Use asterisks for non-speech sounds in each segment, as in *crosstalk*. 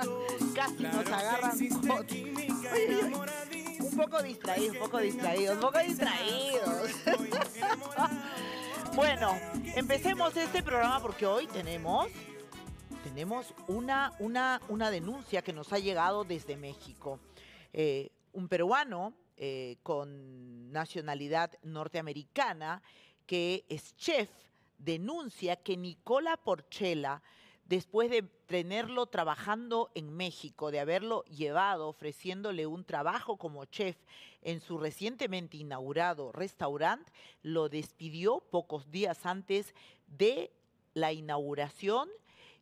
*laughs* Casi nos agarran. un poco distraídos, un poco distraídos, un poco distraídos. *laughs* bueno, empecemos este programa porque hoy tenemos tenemos una, una, una denuncia que nos ha llegado desde México. Eh, un peruano eh, con nacionalidad norteamericana que es chef denuncia que Nicola Porchela después de tenerlo trabajando en México, de haberlo llevado ofreciéndole un trabajo como chef en su recientemente inaugurado restaurante, lo despidió pocos días antes de la inauguración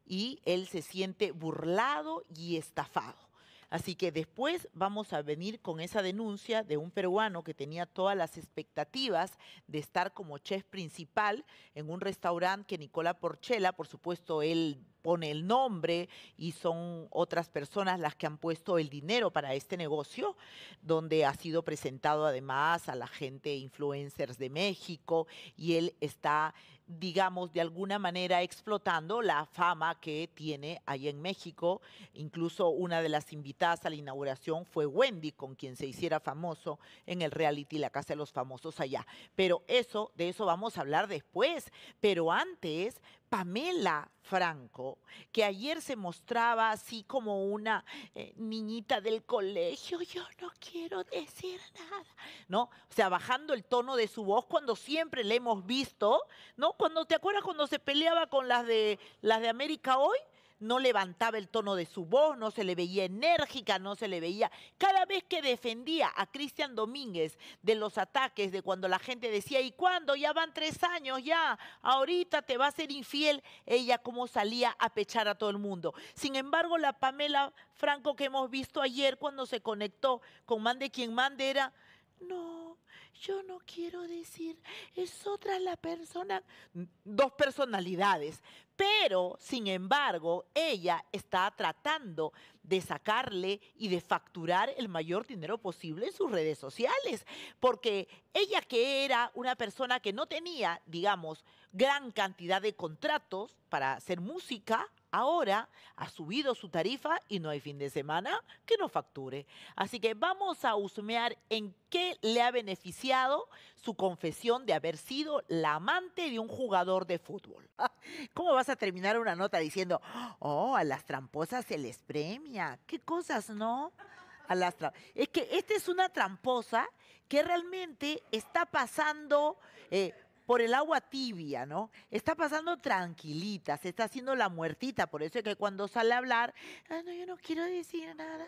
y él se siente burlado y estafado. Así que después vamos a venir con esa denuncia de un peruano que tenía todas las expectativas de estar como chef principal en un restaurante que Nicola Porchela, por supuesto, él pone el nombre y son otras personas las que han puesto el dinero para este negocio, donde ha sido presentado además a la gente influencers de México y él está digamos, de alguna manera explotando la fama que tiene ahí en México. Incluso una de las invitadas a la inauguración fue Wendy, con quien se hiciera famoso en el reality La Casa de los Famosos allá. Pero eso, de eso vamos a hablar después. Pero antes, Pamela Franco, que ayer se mostraba así como una eh, niñita del colegio, yo no quiero decir nada, ¿no? O sea, bajando el tono de su voz cuando siempre le hemos visto, ¿no? Cuando te acuerdas cuando se peleaba con las de las de América hoy, no levantaba el tono de su voz, no se le veía enérgica, no se le veía. Cada vez que defendía a Cristian Domínguez de los ataques, de cuando la gente decía, ¿y cuándo? Ya van tres años, ya, ahorita te va a ser infiel, ella como salía a pechar a todo el mundo. Sin embargo, la Pamela Franco que hemos visto ayer cuando se conectó con Mande quien mande era, no, yo no quiero decir, es otra la persona, dos personalidades, pero, sin embargo, ella está tratando de sacarle y de facturar el mayor dinero posible en sus redes sociales, porque ella que era una persona que no tenía, digamos, gran cantidad de contratos para hacer música, Ahora ha subido su tarifa y no hay fin de semana que no facture. Así que vamos a husmear en qué le ha beneficiado su confesión de haber sido la amante de un jugador de fútbol. *laughs* ¿Cómo vas a terminar una nota diciendo, oh, a las tramposas se les premia? ¿Qué cosas no? es que esta es una tramposa que realmente está pasando... Eh, por el agua tibia, ¿no? Está pasando tranquilita, se está haciendo la muertita, por eso es que cuando sale a hablar, ah, no, yo no quiero decir nada.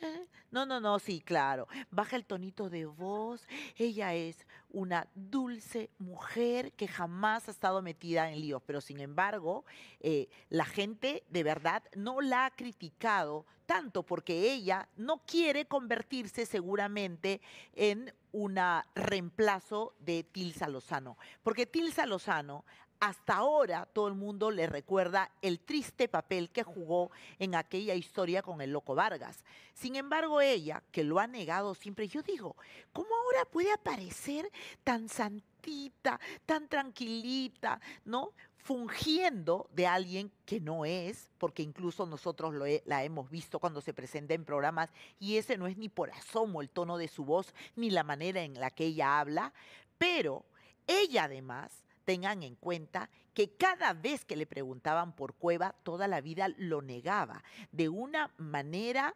¿eh?". No, no, no, sí, claro. Baja el tonito de voz, ella es una dulce mujer que jamás ha estado metida en líos, pero sin embargo, eh, la gente de verdad no la ha criticado tanto, porque ella no quiere convertirse seguramente en una reemplazo de Tilsa Lozano, porque Tilsa Lozano hasta ahora todo el mundo le recuerda el triste papel que jugó en aquella historia con el loco Vargas. Sin embargo, ella, que lo ha negado siempre, yo digo, ¿cómo ahora puede aparecer tan santita, tan tranquilita, ¿no? fungiendo de alguien que no es, porque incluso nosotros la hemos visto cuando se presenta en programas, y ese no es ni por asomo el tono de su voz, ni la manera en la que ella habla, pero ella además tengan en cuenta que cada vez que le preguntaban por Cueva, toda la vida lo negaba de una manera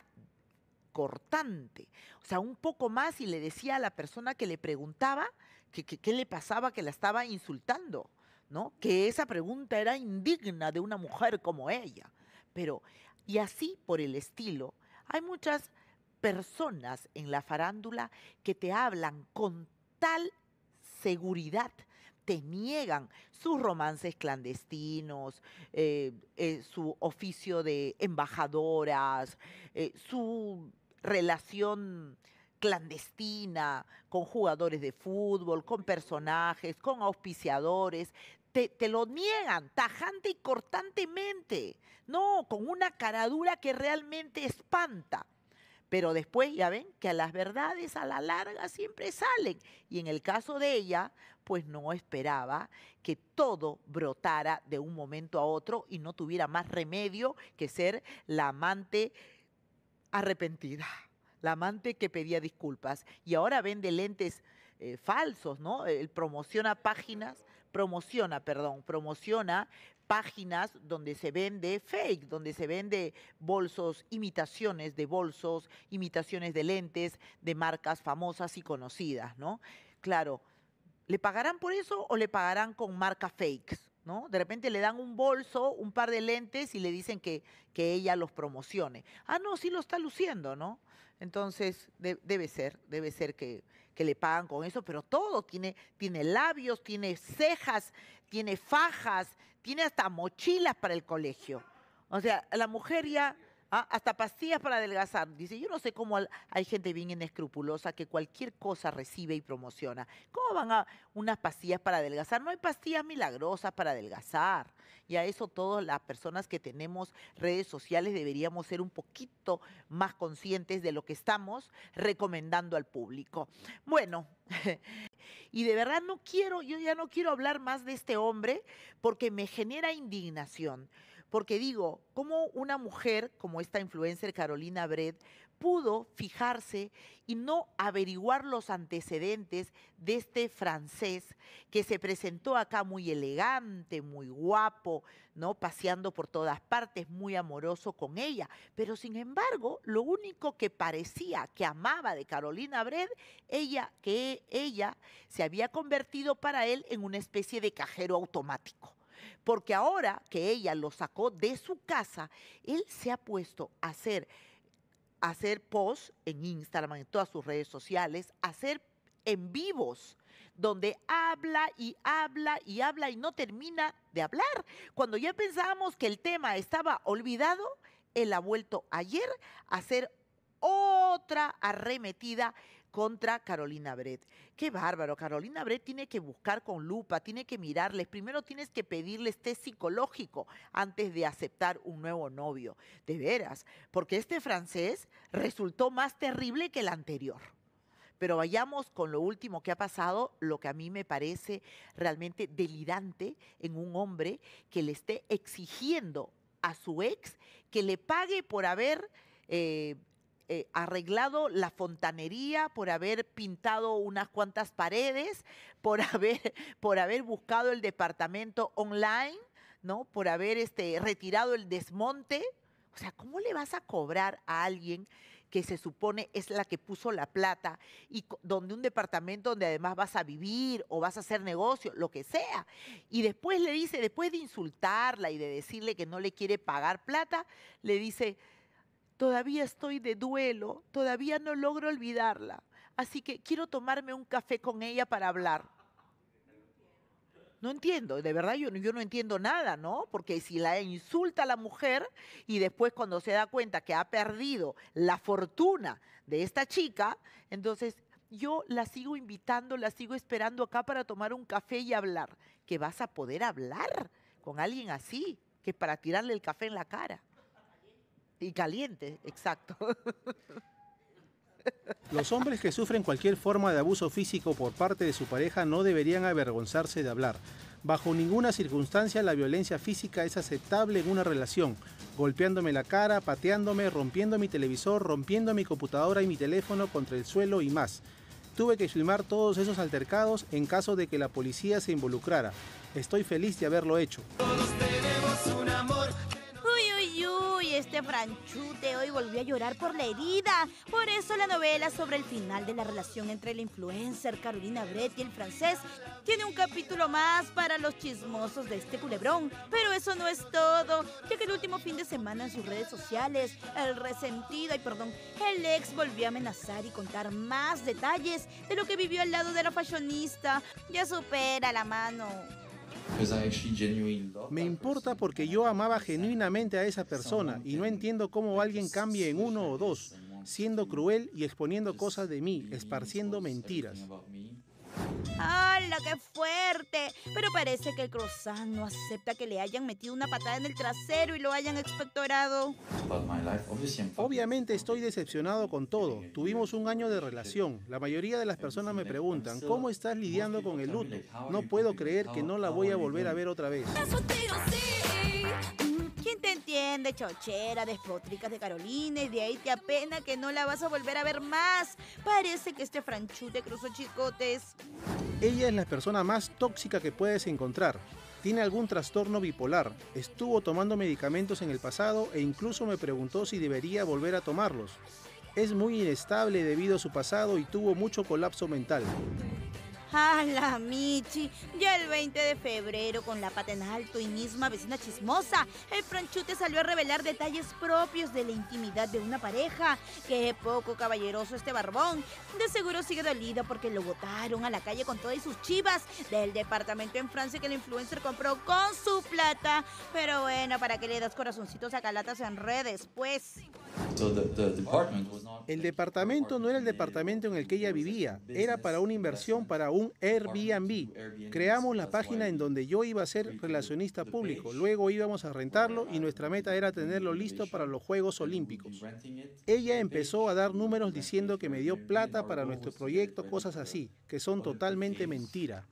cortante. O sea, un poco más y le decía a la persona que le preguntaba qué le pasaba, que la estaba insultando. Que esa pregunta era indigna de una mujer como ella. Pero, y así por el estilo, hay muchas personas en la farándula que te hablan con tal seguridad, te niegan sus romances clandestinos, eh, eh, su oficio de embajadoras, eh, su relación clandestina, con jugadores de fútbol, con personajes, con auspiciadores. Te, te, lo niegan tajante y cortantemente, no, con una caradura que realmente espanta. Pero después ya ven que a las verdades a la larga siempre salen. Y en el caso de ella, pues no esperaba que todo brotara de un momento a otro y no tuviera más remedio que ser la amante arrepentida la amante que pedía disculpas y ahora vende lentes eh, falsos, ¿no? Él promociona páginas, promociona, perdón, promociona páginas donde se vende fake, donde se vende bolsos, imitaciones de bolsos, imitaciones de lentes de marcas famosas y conocidas, ¿no? Claro, ¿le pagarán por eso o le pagarán con marca fakes? ¿No? De repente le dan un bolso, un par de lentes y le dicen que, que ella los promocione. Ah, no, sí lo está luciendo, ¿no? Entonces, debe ser, debe ser que, le pagan con eso, pero todo tiene, tiene labios, tiene cejas, tiene fajas, tiene hasta mochilas para el colegio. O sea, la mujer ya ¿ah? hasta pastillas para adelgazar. Dice, yo no sé cómo hay gente bien inescrupulosa que cualquier cosa recibe y promociona. ¿Cómo van a unas pastillas para adelgazar? No hay pastillas milagrosas para adelgazar. Y a eso todas las personas que tenemos redes sociales deberíamos ser un poquito más conscientes de lo que estamos recomendando al público. Bueno, *laughs* y de verdad no quiero, yo ya no quiero hablar más de este hombre porque me genera indignación. Porque digo, ¿cómo una mujer como esta influencer Carolina Bred pudo fijarse y no averiguar los antecedentes de este francés que se presentó acá muy elegante, muy guapo, ¿no? Paseando por todas partes, muy amoroso con ella. Pero sin embargo, lo único que parecía que amaba de Carolina Bred, ella, que ella se había convertido para él en una especie de cajero automático porque ahora que ella lo sacó de su casa, él se ha puesto a hacer, a hacer posts en Instagram, en todas sus redes sociales, a hacer en vivos donde habla y habla y habla y no termina de hablar. Cuando ya pensábamos que el tema estaba olvidado, él ha vuelto ayer a hacer otra arremetida contra Carolina Brett. Qué bárbaro, Carolina Brett tiene que buscar con lupa, tiene que mirarles. Primero tienes que pedirle test psicológico antes de aceptar un nuevo novio. De veras, porque este francés resultó más terrible que el anterior. Pero vayamos con lo último que ha pasado, lo que a mí me parece realmente delirante en un hombre que le esté exigiendo a su ex que le pague por haber eh, eh, arreglado la fontanería, por haber pintado unas cuantas paredes, por *laughs* haber, por haber buscado el departamento online, ¿no? Por haber este, retirado el desmonte. O sea, ¿cómo le vas a cobrar a alguien que se supone es la que puso la plata y donde un departamento donde además vas a vivir o vas a hacer negocio, lo que sea. Y después le dice, después de insultarla y de decirle que no le quiere pagar plata, le dice, Todavía estoy de duelo, todavía no logro olvidarla. Así que quiero tomarme un café con ella para hablar. No entiendo, de verdad yo, yo, no entiendo nada, ¿no? Porque si la insulta la mujer y después cuando se da cuenta que ha perdido la fortuna de esta chica, entonces yo la sigo invitando, la sigo esperando acá para tomar un café y hablar. Que vas a poder hablar con alguien así, que para tirarle el café en la cara. Y caliente, exacto. *laughs* Los hombres que sufren cualquier forma de abuso físico por parte de su pareja no deberían avergonzarse de hablar. Bajo ninguna circunstancia la violencia física es aceptable en una relación. Golpeándome la cara, pateándome, rompiendo mi televisor, rompiendo mi computadora y mi teléfono contra el suelo y más. Tuve que filmar todos esos altercados en caso de que la policía se involucrara. Estoy feliz de haberlo hecho. Franchute, hoy volvió a llorar por la herida. Por eso la novela sobre el final de la relación entre la influencer Carolina Brett y el francés tiene un capítulo más para los chismosos de este culebrón. Pero eso no es todo, ya que el último fin de semana en sus redes sociales, el resentido, y perdón, el ex volvió a amenazar y contar más detalles de lo que vivió al lado de la fashionista. Ya supera la mano. Me importa porque yo amaba genuinamente a esa persona y no entiendo cómo alguien cambie en uno o dos, siendo cruel y exponiendo cosas de mí, esparciendo mentiras. ¡Hala, qué fuerte! Pero parece que el croissant no acepta que le hayan metido una patada en el trasero y lo hayan expectorado. Obviamente estoy decepcionado con todo. Tuvimos un año de relación. La mayoría de las personas me preguntan, ¿cómo estás lidiando con el luto? No puedo creer que no la voy a volver a ver otra vez. ¿Quién te entiende, chochera, despotricas de Carolina y de ahí te apena que no la vas a volver a ver más. Parece que este franchute cruzó chicotes. Ella es la persona más tóxica que puedes encontrar. Tiene algún trastorno bipolar, estuvo tomando medicamentos en el pasado e incluso me preguntó si debería volver a tomarlos. Es muy inestable debido a su pasado y tuvo mucho colapso mental. ¡Hala, Michi, ya el 20 de febrero, con la pata en alto y misma vecina chismosa, el franchute salió a revelar detalles propios de la intimidad de una pareja. Qué poco caballeroso este barbón. De seguro sigue dolido porque lo botaron a la calle con todas sus chivas del departamento en Francia que el influencer compró con su plata. Pero bueno, ¿para qué le das corazoncitos a calatas en redes, pues? El departamento no era el departamento en el que ella vivía, era para una inversión para un Airbnb. Creamos la página en donde yo iba a ser relacionista público, luego íbamos a rentarlo y nuestra meta era tenerlo listo para los Juegos Olímpicos. Ella empezó a dar números diciendo que me dio plata para nuestro proyecto, cosas así, que son totalmente mentiras.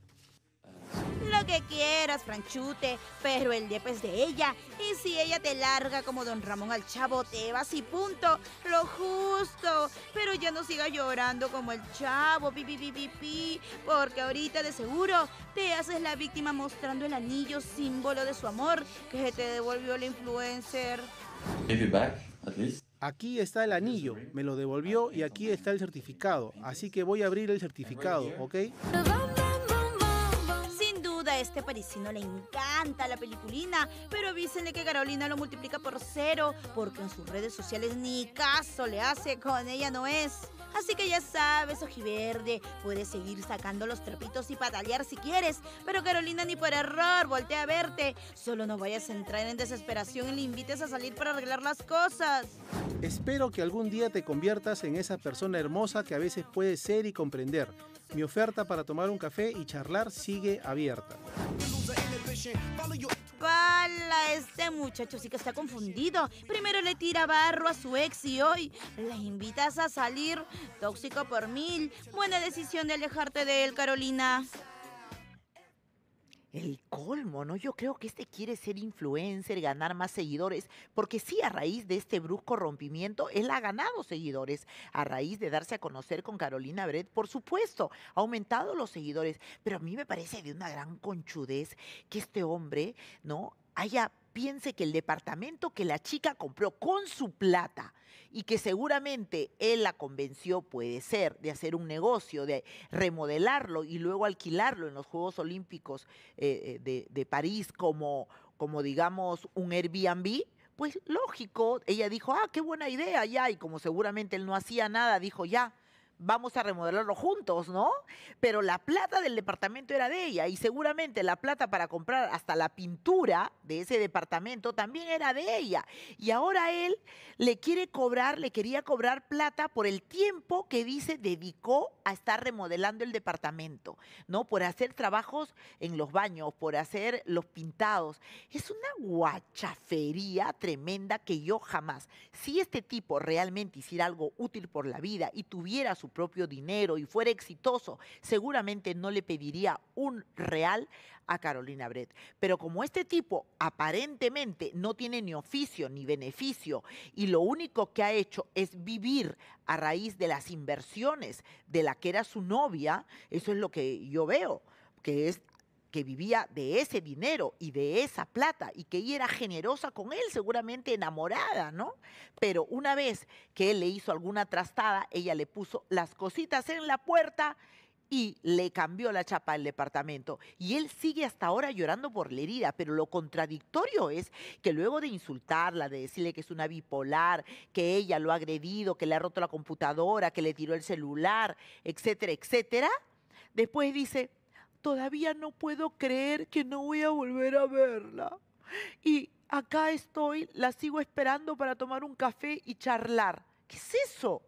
Lo que quieras, Franchute, pero el dep es de ella. Y si ella te larga como don Ramón al chavo, te vas y punto. Lo justo. Pero ya no siga llorando como el chavo, pi, pi, pi, pi, Porque ahorita de seguro te haces la víctima mostrando el anillo símbolo de su amor que te devolvió la influencer. Aquí está el anillo, me lo devolvió y aquí está el certificado. Así que voy a abrir el certificado, ¿ok? este parisino le encanta la peliculina, pero avísenle que Carolina lo multiplica por cero, porque en sus redes sociales ni caso le hace, con ella no es. Así que ya sabes, ojiverde, puedes seguir sacando los trapitos y patalear si quieres, pero Carolina ni por error voltea a verte. Solo no vayas a entrar en desesperación y le invites a salir para arreglar las cosas. Espero que algún día te conviertas en esa persona hermosa que a veces puede ser y comprender mi oferta para tomar un café y charlar sigue abierta. ¡Pala! Este muchacho sí que está confundido. Primero le tira barro a su ex y hoy le invitas a salir. Tóxico por mil. Buena decisión de alejarte de él, Carolina el colmo, ¿no? Yo creo que este quiere ser influencer, ganar más seguidores, porque sí, a raíz de este brusco rompimiento, él ha ganado seguidores, a raíz de darse a conocer con Carolina Brett, por supuesto, ha aumentado los seguidores, pero a mí me parece de una gran conchudez que este hombre, ¿no? haya piense que el departamento que la chica compró con su plata y que seguramente él la convenció, puede ser, de hacer un negocio, de remodelarlo y luego alquilarlo en los Juegos Olímpicos eh, eh, de, París como, como, digamos, un Airbnb, pues lógico, ella dijo, ah, qué buena idea, ya, y como seguramente él no hacía nada, dijo, ya, vamos a remodelarlo juntos, ¿no? Pero la plata del departamento era de ella y seguramente la plata para comprar hasta la pintura de ese departamento también era de ella. Y ahora él le quiere cobrar, le quería cobrar plata por el tiempo que dice dedicó a estar remodelando el departamento, ¿no? Por hacer trabajos en los baños, por hacer los pintados. Es una guachafería tremenda que yo jamás. Si este tipo realmente hiciera algo útil por la vida y tuviera su su propio dinero y fuera exitoso, seguramente no le pediría un real a Carolina Brett. Pero como este tipo aparentemente no tiene ni oficio ni beneficio y lo único que ha hecho es vivir a raíz de las inversiones de la que era su novia, eso es lo que yo veo que es que vivía de ese dinero y de esa plata y que ella era generosa con él, seguramente enamorada, ¿no? Pero una vez que él le hizo alguna trastada, ella le puso las cositas en la puerta y le cambió la chapa del departamento. Y él sigue hasta ahora llorando por la herida, pero lo contradictorio es que luego de insultarla, de decirle que es una bipolar, que ella lo ha agredido, que le ha roto la computadora, que le tiró el celular, etcétera, etcétera, después dice, todavía no puedo creer que no voy a volver a verla. Y acá estoy, la sigo esperando para tomar un café y charlar. ¿Qué es eso?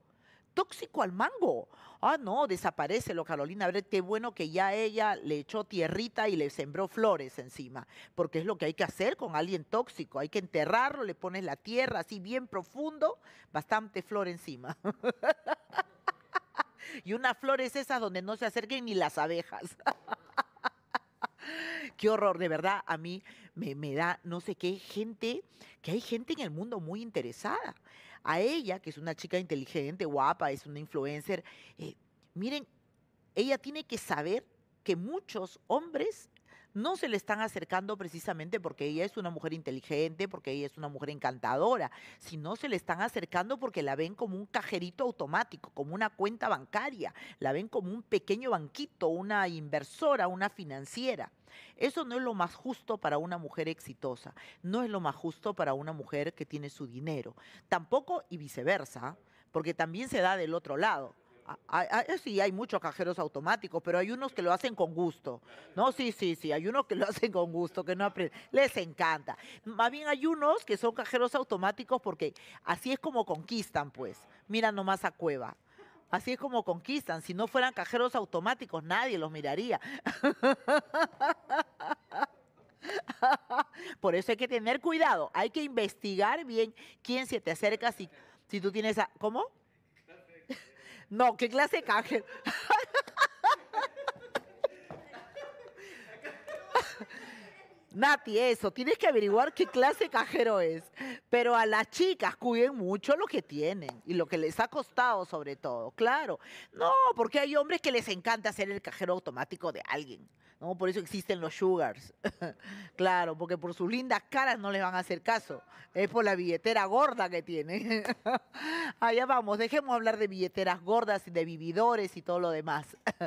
Tóxico al mango. Ah, no, desaparece lo Carolina ver, Qué bueno que ya ella le echó tierrita y le sembró flores encima, porque es lo que hay que hacer con alguien tóxico. Hay que enterrarlo, le pones la tierra así bien profundo, bastante flor encima. *laughs* y unas flores esas donde no se acerquen ni las abejas. *laughs* qué horror, de verdad, a mí me, da, no sé qué, gente, que hay gente en el mundo muy interesada. A ella, que es una chica inteligente, guapa, es una influencer, eh, miren, ella tiene que saber que muchos hombres no se le están acercando precisamente porque ella es una mujer inteligente, porque ella es una mujer encantadora, sino se le están acercando porque la ven como un cajerito automático, como una cuenta bancaria, la ven como un pequeño banquito, una inversora, una financiera. Eso no es lo más justo para una mujer exitosa, no es lo más justo para una mujer que tiene su dinero, tampoco y viceversa, porque también se da del otro lado eh, sí, hay muchos cajeros automáticos, pero hay unos que lo hacen con gusto. No, sí, sí, sí, hay unos que lo *laughs* hacen con gusto, que no aprenden. Les encanta. Más bien hay unos que son cajeros automáticos porque así es como conquistan, pues. Mira nomás a Cueva. Así es como conquistan. Si no fueran cajeros automáticos, nadie los miraría. *laughs* Por eso hay que tener cuidado. Hay que investigar bien quién se te acerca, si, si tú tienes... A, ¿Cómo? No, ¿qué clase de canje? Nati, eso, tienes que averiguar qué clase de cajero es. Pero a las chicas cuiden mucho lo que tienen y lo que les ha costado sobre todo, claro. No, porque hay hombres que les encanta ser el cajero automático de alguien. ¿no? Por eso existen los sugars. *laughs* claro, porque por sus lindas caras no les van a hacer caso. Es por la billetera gorda que tienen. *laughs* Allá vamos, dejemos hablar de billeteras gordas y de vividores y todo lo demás. *laughs*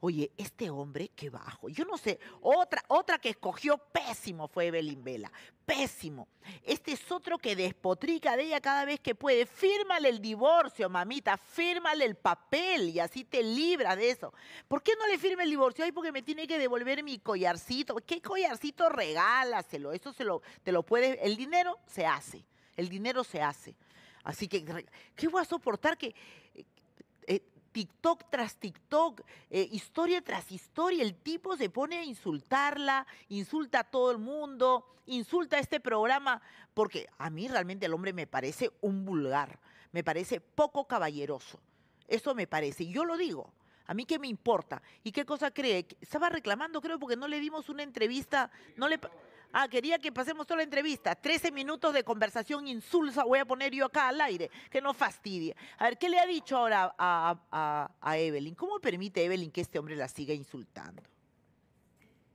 oye, este hombre, qué bajo. Yo no sé, otra, otra que escogió pésimo fue Evelyn Vela, pésimo. Este es otro que despotrica de ella cada vez que puede. Fírmale el divorcio, mamita, fírmale el papel y así te libras de eso. ¿Por qué no le firme el divorcio? Ay, porque me tiene que devolver mi collarcito. ¿Qué collarcito? Regálaselo, eso se lo, te lo puedes, el dinero se hace, el dinero se hace. Así que, ¿qué voy a soportar que TikTok tras TikTok, eh, historia tras historia. El tipo se pone a insultarla, insulta a todo el mundo, insulta a este programa, porque a mí realmente el hombre me parece un vulgar, me parece poco caballeroso. Eso me parece, y yo lo digo. ¿A mí qué me importa? ¿Y qué cosa cree? Estaba reclamando, creo, porque no le dimos una entrevista, no le... Ah, quería que pasemos toda la entrevista. 13 minutos de conversación insulsa voy a poner yo acá al aire, que no fastidie. A ver, ¿qué le ha dicho ahora a, a Evelyn? ¿Cómo permite Evelyn que este hombre la siga insultando?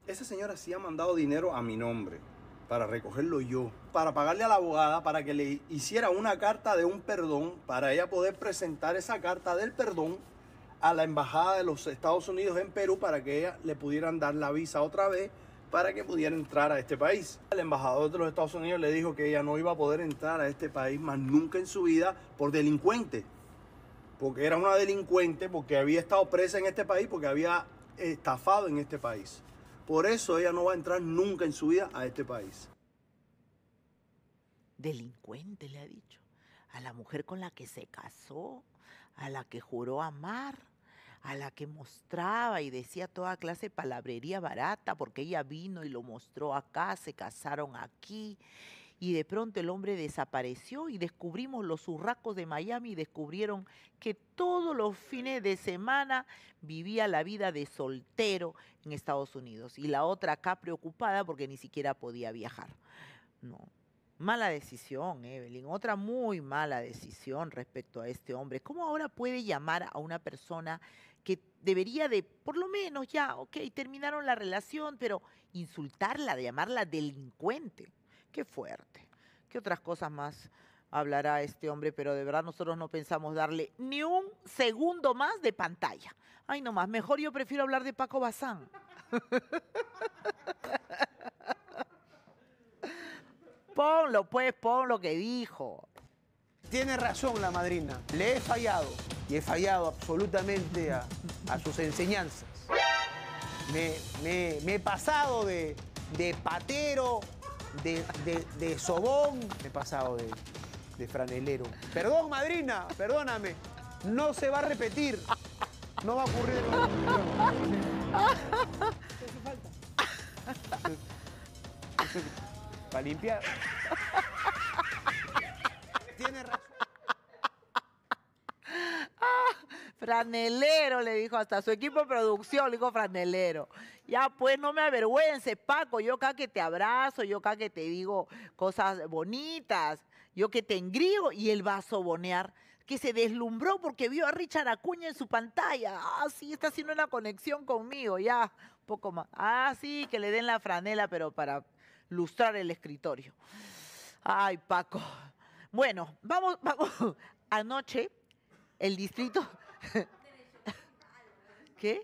Esa señora sí ha mandado dinero a mi nombre para recogerlo yo, para pagarle a la abogada para que le hiciera una carta de un perdón, para ella poder presentar esa carta del perdón a la Embajada de los Estados Unidos en Perú para que ella le pudieran dar la visa otra vez para que pudiera entrar a este país. El embajador de los Estados Unidos le dijo que ella no iba a poder entrar a este país más nunca en su vida por delincuente, porque era una delincuente, porque había estado presa en este país, porque había estafado en este país. Por eso ella no va a entrar nunca en su vida a este país. Delincuente, le ha dicho. A la mujer con la que se casó, a la que juró amar a la que mostraba y decía toda clase de palabrería barata, porque ella vino y lo mostró acá, se casaron aquí, y de pronto el hombre desapareció y descubrimos los urracos de Miami y descubrieron que todos los fines de semana vivía la vida de soltero en Estados Unidos y la otra acá preocupada porque ni siquiera podía viajar. No, Mala decisión, Evelyn. Otra muy mala decisión respecto a este hombre. ¿Cómo ahora puede llamar a una persona debería de, por lo menos ya, ok, terminaron la relación, pero insultarla, de llamarla delincuente. Qué fuerte. ¿Qué otras cosas más hablará este hombre? Pero de verdad nosotros no pensamos darle ni un segundo más de pantalla. Ay, no más, mejor yo prefiero hablar de Paco Bazán. *laughs* ponlo, pues, ponlo lo que dijo. Tiene razón la madrina, le he fallado y he fallado absolutamente a, sus enseñanzas. Me, he pasado de, patero, de, de, sobón, me he pasado de, de franelero. Perdón, madrina, perdóname. No se va a repetir. No va a ocurrir. *laughs* Para limpiar. Franelero, le dijo hasta su equipo de producción, le dijo franelero. Ya pues no me avergüences, Paco, yo acá que te abrazo, yo acá que te digo cosas bonitas, yo que te engrío y el a sobonear, que se deslumbró porque vio a Richard Acuña en su pantalla. Ah, sí, está haciendo una conexión conmigo, ya, un poco más. Ah, sí, que le den la franela, pero para lustrar el escritorio. Ay, Paco. Bueno, vamos, vamos. *laughs* Anoche, el distrito, ¿Qué?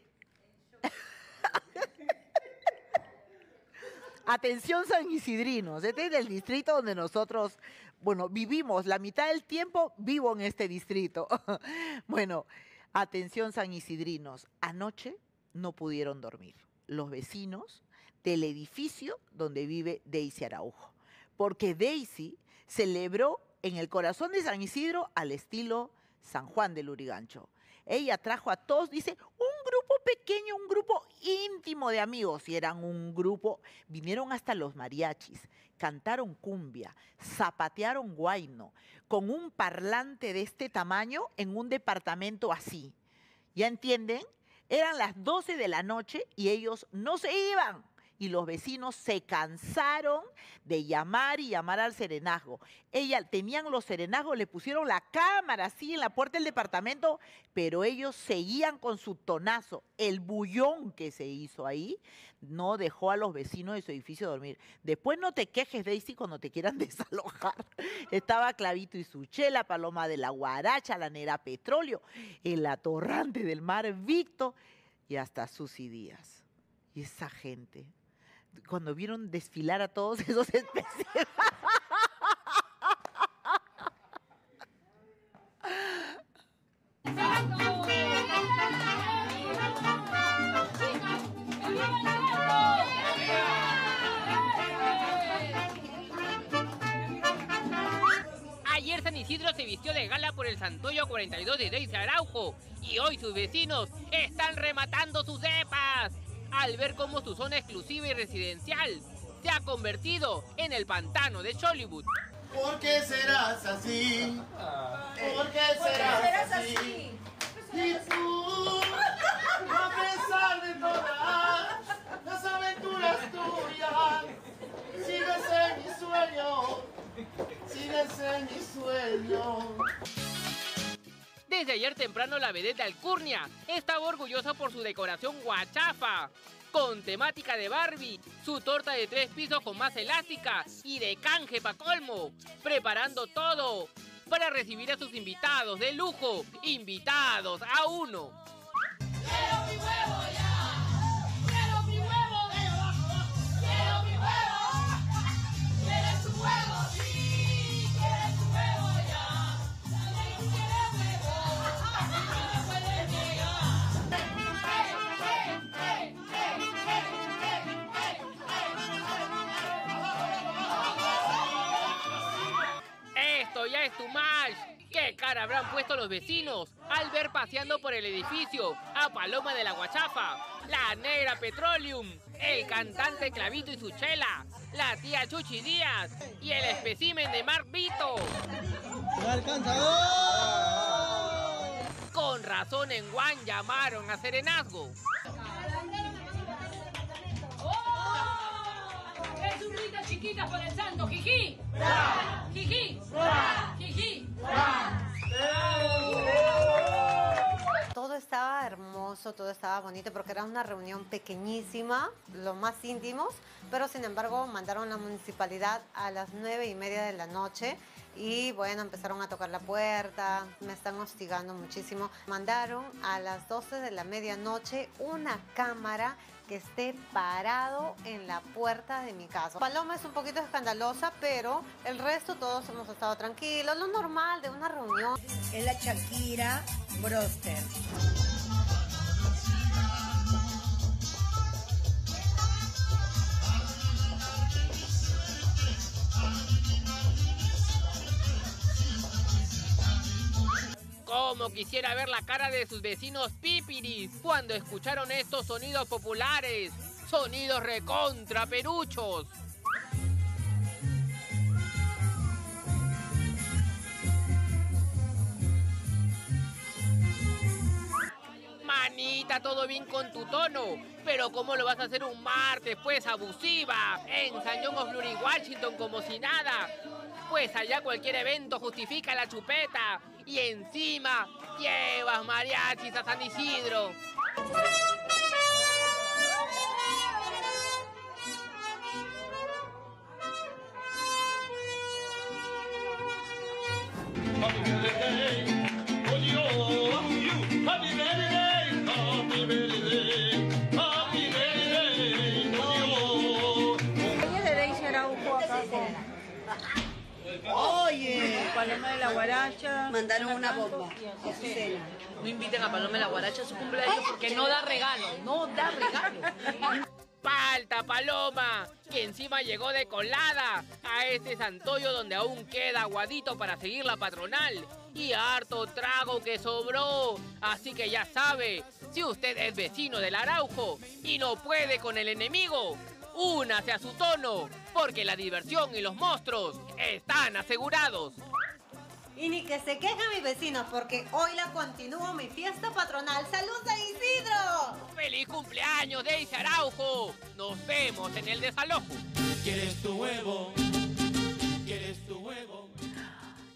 Atención San Isidrinos, este es el distrito donde nosotros, bueno, vivimos, la mitad del tiempo vivo en este distrito. *laughs* bueno, atención San Isidrinos, anoche no pudieron dormir los vecinos del edificio donde vive Daisy Araujo, porque Daisy celebró en el corazón de San Isidro al estilo San Juan del Urigancho. Ella trajo a todos, dice, un grupo pequeño, un grupo íntimo de amigos. Y eran un grupo, vinieron hasta los mariachis, cantaron cumbia, zapatearon guayno, con un parlante de este tamaño en un departamento así. ¿Ya entienden? Eran las 12 de la noche y ellos no se iban y los vecinos se cansaron de llamar y llamar al serenazgo. Ella tenían los serenazgos, le pusieron la cámara así en la puerta del departamento, pero ellos seguían con su tonazo. El bullón que se hizo ahí no dejó a los vecinos de su edificio dormir. Después no te quejes, Daisy, cuando te quieran *laughs* desalojar. Estaba Clavito y Suché, la paloma de la guaracha, la nera petróleo, el atorrante del mar Victo y hasta Susy Díaz. Y esa gente, cuando vieron desfilar a todos *laughs* esos especies. Ayer San Isidro se vistió de gala por el Santoyo 42 de Deis Araujo y hoy sus vecinos están rematando sus cepas al ver cómo su zona exclusiva y residencial se ha convertido en el pantano de Hollywood. ¿Por qué serás así? ¿Por qué serás, así? así? Y tú, a pesar de todas las aventuras tuyas, sigues en mi sueño, sigues en mi sueño. Desde ayer temprano la vedette de Alcurnia estaba orgullosa por su decoración guachafa, con temática de Barbie, su torta de tres pisos con más elástica y de canje pa' colmo, preparando todo para recibir a sus invitados de lujo, invitados a uno. los vecinos al ver paseando por el edificio a Paloma de la Guachafa, la negra Petroleum, el cantante Clavito y su chela, la tía Chuchi Díaz y el espécimen de Mark Vito. ¡Oh! Con razón en Juan llamaron a serenazgo. ¡Oh! chiquita por el santo, jiji. Jiji. Jiji. Todo estaba hermoso, todo estaba bonito porque era una reunión pequeñísima, lo más íntimos, pero sin embargo mandaron a la municipalidad a las nueve y media de la noche y bueno, empezaron a tocar la puerta, me están hostigando muchísimo. Mandaron a las 12 de la medianoche una cámara que esté parado en la puerta de mi casa. Paloma es un poquito escandalosa, pero el resto todos hemos estado tranquilos, lo normal de una reunión. Es la Shakira Broster. Cómo quisiera ver la cara de sus vecinos pipiris cuando escucharon estos sonidos populares. Sonidos recontra peruchos. Manita, todo bien con tu tono, pero ¿cómo lo vas a hacer un martes, pues, abusiva? En San John of Washington, como si nada. Pues allá cualquier evento justifica la chupeta. Y encima llevas mariachis a San Isidro. mandaron una bomba. No inviten a Paloma la Guaracha a su cumpleaños porque no da regalo, no da regalo. *laughs* ¡Falta Paloma! Que encima llegó de colada a este santoyo donde aún queda aguadito para seguir la patronal. Y harto trago que sobró. Así que ya sabe, si usted es vecino del Araujo y no puede con el enemigo, únase a su tono, porque la diversión y los monstruos están asegurados. Y ni que se queja mi vecino porque hoy la continúo mi fiesta patronal. ¡Saluda a Isidro! ¡Feliz cumpleaños, Daisy Araujo! Nos vemos en el desalojo. ¿Quieres tu huevo? ¿Quieres tu huevo?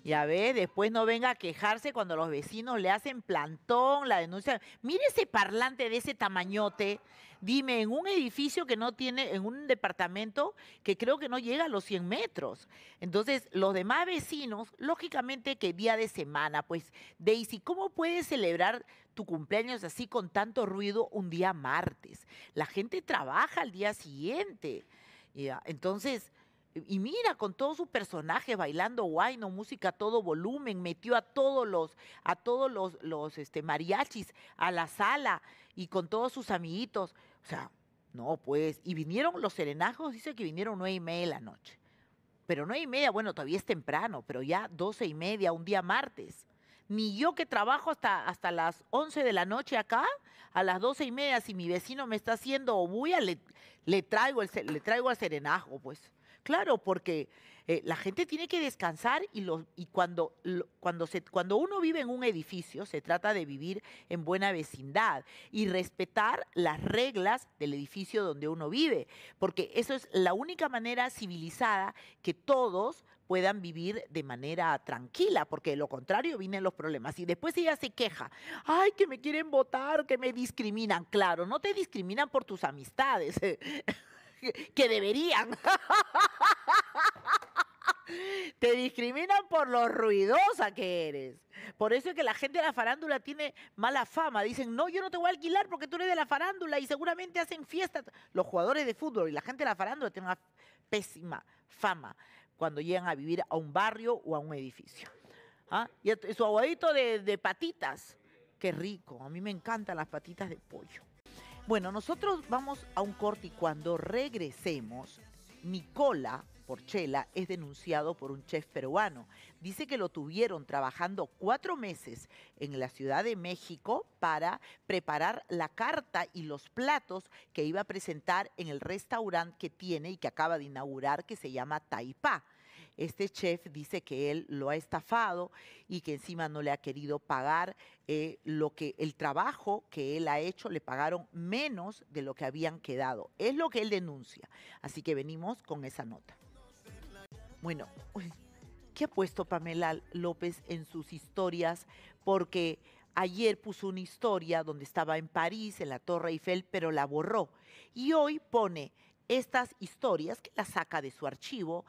Ya ve, después no venga a quejarse cuando los vecinos le hacen plantón, la denuncia. Mire ese parlante de ese tamañote. Dime, en un edificio que no tiene, en un departamento que creo que no llega a los 100 metros. Entonces, los demás vecinos, lógicamente que día de semana, pues, Daisy, ¿cómo puedes celebrar tu cumpleaños así con tanto ruido un día martes? La gente trabaja al día siguiente. Entonces, y mira, con todo su personaje bailando guayno, música a todo volumen, metió a todos los, a todos los, este, mariachis a la sala y con todos sus amiguitos. O sea, no, pues. Y vinieron los serenajos, dice que vinieron nueve y media de la noche. Pero nueve y media, bueno, todavía es temprano, pero ya doce y media, un día martes. Ni yo que trabajo hasta, hasta las once de la noche acá, a las doce y media, si mi vecino me está haciendo voy a le, traigo, le traigo al serenajo, pues. Claro, porque eh, la gente tiene que descansar y, y cuando, cuando, se, cuando uno vive en un edificio se trata de vivir en buena vecindad y respetar las reglas del edificio donde uno vive, porque eso es la única manera civilizada que todos puedan vivir de manera tranquila, porque de lo contrario vienen los problemas. Y después ella se queja, ay, que me quieren votar, que me discriminan. Claro, no te discriminan por tus amistades. *laughs* *laughs* que deberían. *laughs* Te discriminan por lo ruidosa que eres. Por eso es que la gente de la farándula tiene mala fama. Dicen, no, yo no te voy a alquilar porque tú eres de la farándula y seguramente hacen fiestas. Los jugadores de fútbol y la gente de la farándula tienen una pésima fama cuando llegan a vivir a un barrio o a un edificio. ¿Ah? Y su aguadito de patitas. Qué rico. A mí me encantan las patitas de pollo. Bueno, nosotros vamos a un corte y cuando regresemos, Nicola Porchela es denunciado por un chef peruano. Dice que lo tuvieron trabajando cuatro meses en la Ciudad de México para preparar la carta y los platos que iba a presentar en el restaurante que tiene y que acaba de inaugurar que se llama Taipá. Este chef dice que él lo ha estafado y que encima no le ha querido pagar eh, lo que el trabajo que él ha hecho, le pagaron menos de lo que habían quedado. Es lo que él denuncia. Así que venimos con esa nota. Bueno, ¿qué ha puesto Pamela López en sus historias? Porque Ayer puso una historia donde estaba en París, en la Torre Eiffel, pero la borró. Y hoy pone estas historias que la saca de su archivo,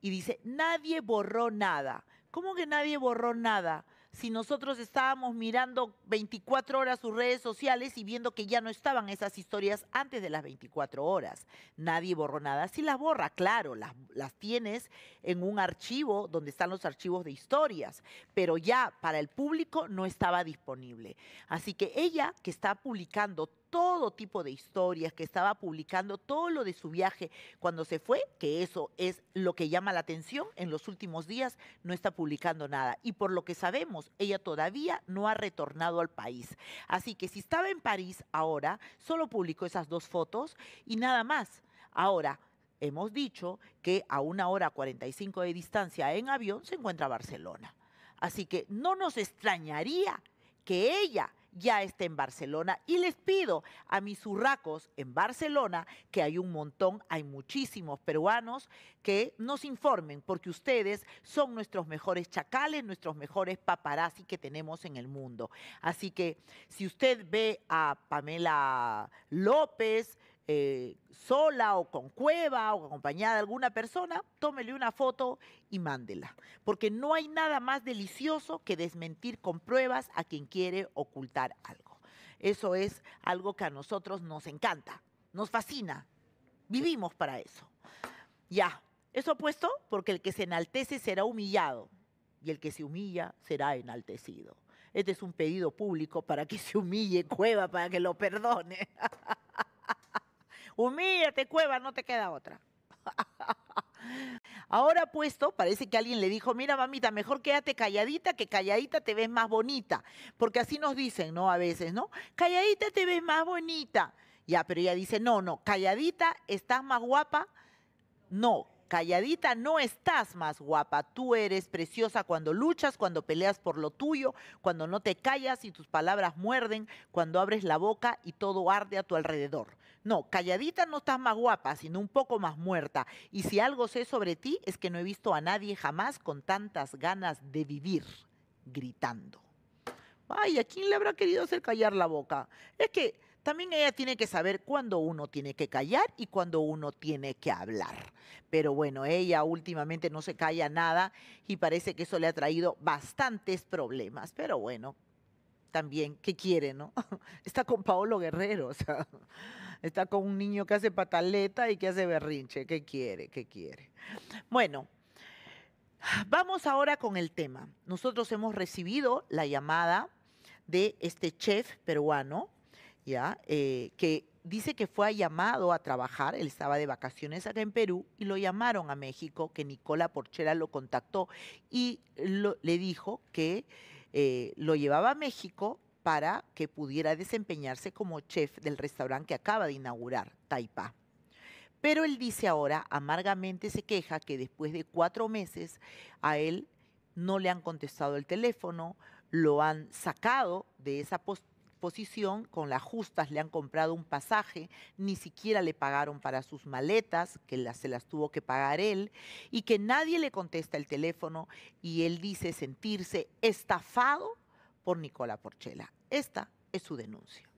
y dice, nadie borró nada. ¿Cómo que nadie borró nada? Si nosotros estábamos mirando 24 horas sus redes sociales y viendo que ya no estaban esas historias antes de las 24 horas. Nadie borró nada. Si las borra, claro, las, las tienes en un archivo donde están los archivos de historias, pero ya para el público no estaba disponible. Así que ella que está publicando todo tipo de historias, que estaba publicando todo lo de su viaje cuando se fue, que eso es lo que llama la atención, en los últimos días no está publicando nada. Y por lo que sabemos, ella todavía no ha retornado al país. Así que si estaba en París ahora, solo publicó esas dos fotos y nada más. Ahora, hemos dicho que a una hora 45 de distancia en avión se encuentra Barcelona. Así que no nos extrañaría que ella ya está en Barcelona. Y les pido a mis urracos en Barcelona, que hay un montón, hay muchísimos peruanos, que nos informen, porque ustedes son nuestros mejores chacales, nuestros mejores paparazzi que tenemos en el mundo. Así que si usted ve a Pamela López, eh, sola o con cueva o acompañada de alguna persona, tómele una foto y mándela. Porque no hay nada más delicioso que desmentir con pruebas a quien quiere ocultar algo. Eso es algo que a nosotros nos encanta, nos fascina. Vivimos para eso. Ya, eso puesto porque el que se enaltece será humillado y el que se humilla será enaltecido. Este es un pedido público para que se humille Cueva, para que lo perdone. *laughs* Humíllate, cueva, no te queda otra. *laughs* Ahora puesto, parece que alguien le dijo, mira mamita, mejor quédate calladita, que calladita te ves más bonita. Porque así nos dicen, ¿no? A veces, ¿no? Calladita te ves más bonita. Ya, pero ella dice, no, no, calladita estás más guapa. No, calladita no estás más guapa. Tú eres preciosa cuando luchas, cuando peleas por lo tuyo, cuando no te callas y tus palabras muerden, cuando abres la boca y todo arde a tu alrededor. No, calladita no estás más guapa, sino un poco más muerta. Y si algo sé sobre ti es que no he visto a nadie jamás con tantas ganas de vivir gritando. Ay, ¿a quién le habrá querido hacer callar la boca? Es que también ella tiene que saber cuándo uno tiene que callar y cuándo uno tiene que hablar. Pero bueno, ella últimamente no se calla nada y parece que eso le ha traído bastantes problemas. Pero bueno, también, ¿qué quiere, no? *laughs* Está con Paolo Guerrero, o sea está con un niño que hace pataleta y que hace berrinche. ¿Qué quiere? ¿Qué quiere? Bueno, vamos ahora con el tema. Nosotros hemos recibido la llamada de este chef peruano, ¿ya? Eh, que dice que fue llamado a trabajar, él estaba de vacaciones acá en Perú y lo llamaron a México, que Nicola Porchera lo contactó y le dijo que eh, lo llevaba a México para que pudiera desempeñarse como chef del restaurante que acaba de inaugurar, Taipa. Pero él dice ahora, amargamente se queja que después de cuatro meses a él no le han contestado el teléfono, lo han sacado de esa posición, con las justas le han comprado un pasaje, ni siquiera le pagaron para sus maletas, que se las tuvo que pagar él, y que nadie le contesta el teléfono y él dice sentirse estafado por Nicola Porchela. Esta es su denuncia.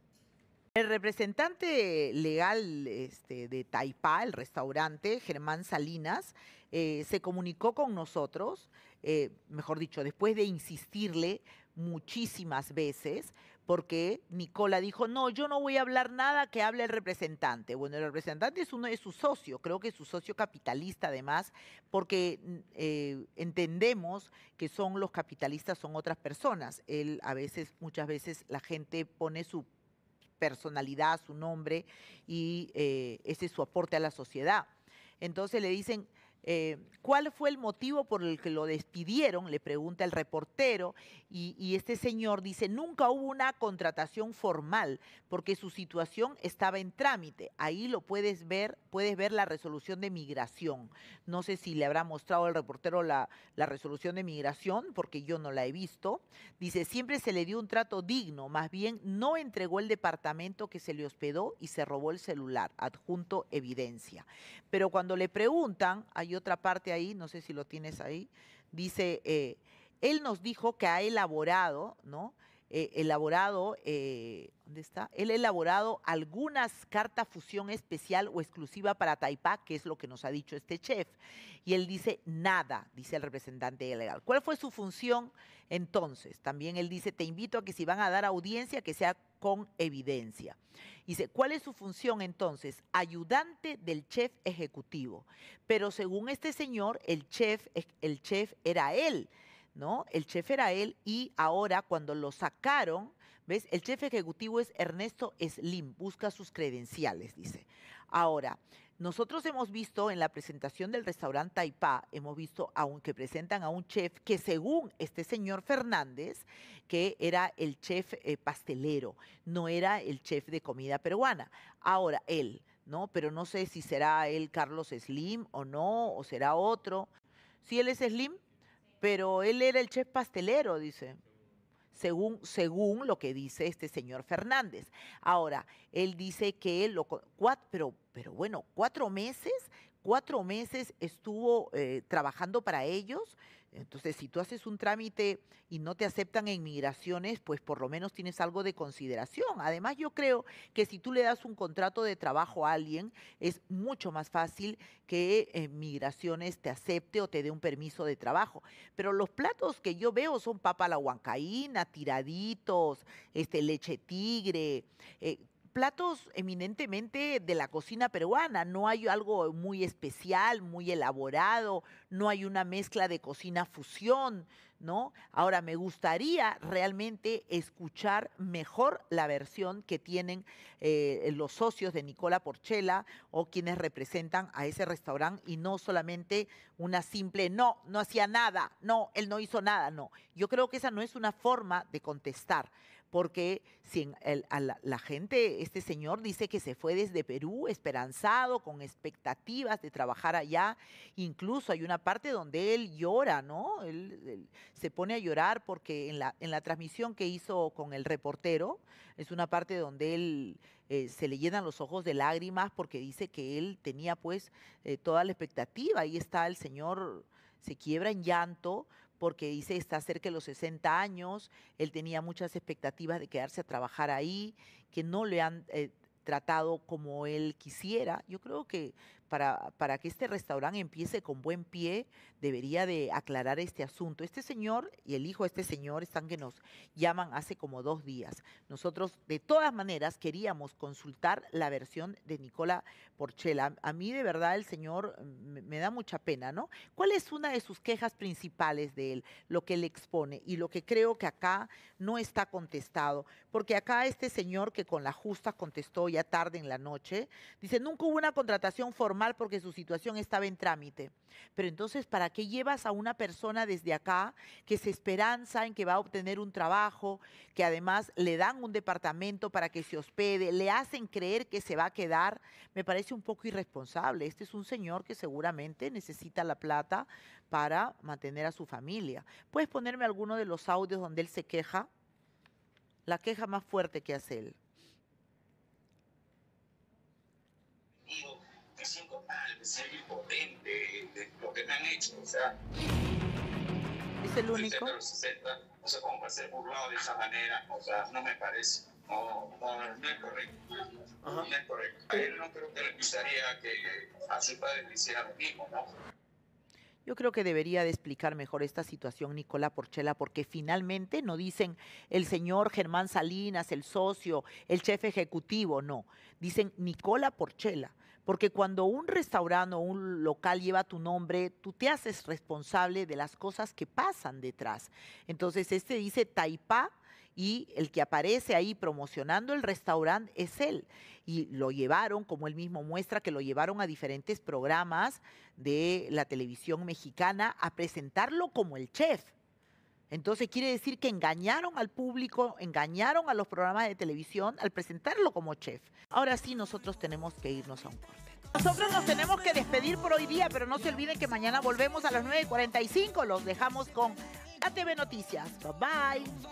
El representante legal este, de Taipá, el restaurante, Germán Salinas, eh, se comunicó con nosotros, eh, mejor dicho, después de insistirle muchísimas veces, porque Nicola dijo, no, yo no voy a hablar nada que hable el representante. Bueno, el representante es uno de sus socios, creo que es su socio capitalista además, porque mm, eh, entendemos que son los capitalistas, son otras personas. Él a veces, muchas veces la gente pone su personalidad, su nombre y eh, ese es su aporte a la sociedad. Entonces le dicen, eh, ¿Cuál fue el motivo por el que lo despidieron? Le pregunta el reportero y, este señor dice, nunca hubo una contratación formal porque su situación estaba en trámite. Ahí lo puedes ver, puedes ver la resolución de migración. No sé si le habrá mostrado el reportero la, la resolución de migración porque yo no la he visto. Dice, siempre se le dio un trato digno, más bien no entregó el departamento que se le hospedó y se robó el celular, adjunto evidencia. Pero cuando le preguntan, hay otra parte ahí, no sé si lo tienes ahí, dice, eh, él nos dijo que ha elaborado, ¿no? Eh, elaborado, eh, ¿dónde está? Él ha elaborado algunas cartas fusión especial o exclusiva para Taipá, que es lo que nos ha dicho este chef. Y él dice nada, dice el representante legal. ¿Cuál fue su función entonces? También él dice, te invito a que si van a dar audiencia, que sea con evidencia. Dice, ¿cuál es su función entonces? Ayudante del chef ejecutivo. Pero según este señor, el chef, eh, el chef era él. ¿No? El chef era él y ahora cuando lo sacaron, ¿ves? El chef ejecutivo es Ernesto Slim, busca sus credenciales, dice. Ahora, nosotros hemos visto en la presentación del restaurante Taipá, hemos visto aunque presentan a un chef que según este señor Fernández, que era el chef eh, pastelero, no era el chef de comida peruana. Ahora, él, ¿no? Pero no sé si será él Carlos Slim o no, o será otro. Si sí, él es Slim, pero él era el chef pastelero, dice. Según, según, lo que dice este señor Fernández. Ahora, él dice que lo... cuatro Pero pero bueno, cuatro meses, cuatro meses estuvo eh, trabajando para ellos. Entonces, si tú haces un trámite y no te aceptan en migraciones, pues por lo menos tienes algo de consideración. Además, yo creo que si tú le das un contrato de trabajo a alguien, es mucho más fácil que en eh, migraciones te acepte o te dé un permiso de trabajo. Pero los platos que yo veo son papa la huancaína, tiraditos, este, leche tigre, eh, platos eminentemente de la cocina peruana, no hay algo muy especial, muy elaborado, no hay una mezcla de cocina fusión, ¿no? Ahora me gustaría realmente escuchar mejor la versión que tienen eh, los socios de Nicola Porchela o quienes representan a ese restaurante y no solamente una simple no, no hacía nada, no, él no hizo nada, no. Yo creo que esa no es una forma de contestar porque si la, gente, este señor dice que se fue desde Perú esperanzado, con expectativas de trabajar allá, incluso hay una parte donde él llora, ¿no? Él, se pone a llorar porque en la, transmisión que hizo con el reportero, es una parte donde él eh, se le llenan los ojos de lágrimas porque dice que él tenía pues eh, toda la expectativa, ahí está el señor, se quiebra en llanto porque dice, está cerca de los 60 años, él tenía muchas expectativas de quedarse a trabajar ahí, que no le han eh, tratado como él quisiera. Yo creo que para, que este restaurante empiece con buen pie, debería de aclarar este asunto. Este señor y el hijo de este señor están que nos llaman hace como dos días. Nosotros, de todas maneras, queríamos consultar la versión de Nicola Porchela. A mí, de verdad, el señor mm, me, me da mucha pena, ¿no? ¿Cuál es una de sus quejas principales de él, lo que le expone y lo que creo que acá no está contestado? Porque acá este señor que con la justa contestó ya tarde en la noche, dice, nunca hubo una contratación formal porque su situación estaba en trámite. Pero entonces, ¿para qué llevas a una persona desde acá que se esperanza en que va a obtener un trabajo, que además le dan un departamento para que se hospede, le hacen creer que se va a quedar? Me parece un poco irresponsable. Este es un señor que seguramente necesita la plata para mantener a su familia. ¿Puedes ponerme alguno de los audios donde él se queja? La queja más fuerte que hace él. 25 tal, de ser impotente, de lo que me han hecho, o sea. Es el único. Los 60, o sea, cómo va a ser burlado de esa manera, o sea, no me parece. No, no, no es correcto. Ajá. No es correcto. A él no creo que le gustaría que a su padre le hiciera lo mismo, ¿no? Yo creo que debería de explicar mejor esta situación Nicolás Porchela, porque finalmente no dicen el señor Germán Salinas, el socio, el jefe ejecutivo, no. Dicen Nicola Porchela. Porque cuando un restaurante o un local lleva tu nombre, tú te haces responsable de las cosas que pasan detrás. Entonces, este dice Taipá y el que aparece ahí promocionando el restaurante es él. Y lo llevaron, como él mismo muestra, que lo llevaron a diferentes programas de la televisión mexicana a presentarlo como el chef. Entonces quiere decir que engañaron al público, engañaron a los programas de televisión al presentarlo como chef. Ahora sí nosotros tenemos que irnos a un corte. Nosotros nos tenemos que despedir por hoy día, pero no se olviden que mañana volvemos a las 9.45. Los dejamos con ATV Noticias. Bye bye.